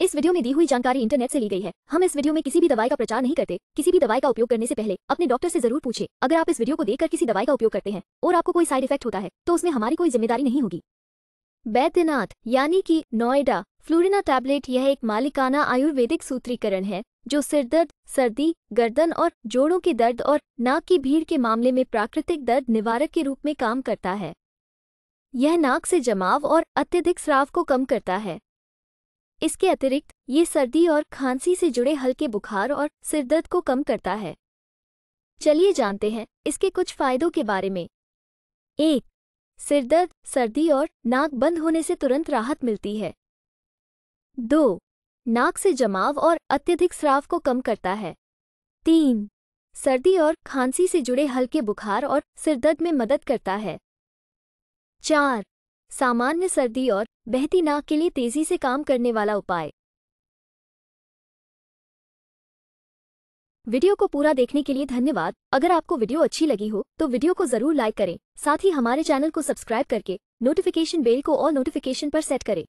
इस वीडियो में दी हुई जानकारी इंटरनेट से ली गई है हम इस वीडियो में किसी भी दवाई का प्रचार नहीं करते किसी भी दवाई का उपयोग करने से पहले अपने डॉक्टर से जरूर पूछे अगर आप इस वीडियो को देखकर किसी दवाई का उपयोग करते हैं और आपको कोई साइड इफेक्ट होता है तो उसमें हमारी कोई जिम्मेदारी नहीं होगी बैद्यनाथ यानी कि नोएडा फ्लोरिना टैबलेट यह एक मालिकाना आयुर्वेदिक सूत्रीकरण है जो सिरदर्द सर्दी गर्दन और जोड़ों के दर्द और नाक की भीड़ के मामले में प्राकृतिक दर्द निवारक के रूप में काम करता है यह नाक से जमाव और अत्यधिक स्राव को कम करता है इसके अतिरिक्त ये सर्दी और खांसी से जुड़े हल्के बुखार और सिरदर्द को कम करता है चलिए जानते हैं इसके कुछ फायदों के बारे में एक सिरदर्द सर्दी और नाक बंद होने से तुरंत राहत मिलती है दो नाक से जमाव और अत्यधिक स्राव को कम करता है तीन सर्दी और खांसी से जुड़े हल्के बुखार और सिरदर्द में मदद करता है चार सामान्य सर्दी और बहती नाक के लिए तेजी से काम करने वाला उपाय वीडियो को पूरा देखने के लिए धन्यवाद अगर आपको वीडियो अच्छी लगी हो तो वीडियो को जरूर लाइक करें साथ ही हमारे चैनल को सब्सक्राइब करके नोटिफिकेशन बेल को और नोटिफिकेशन पर सेट करें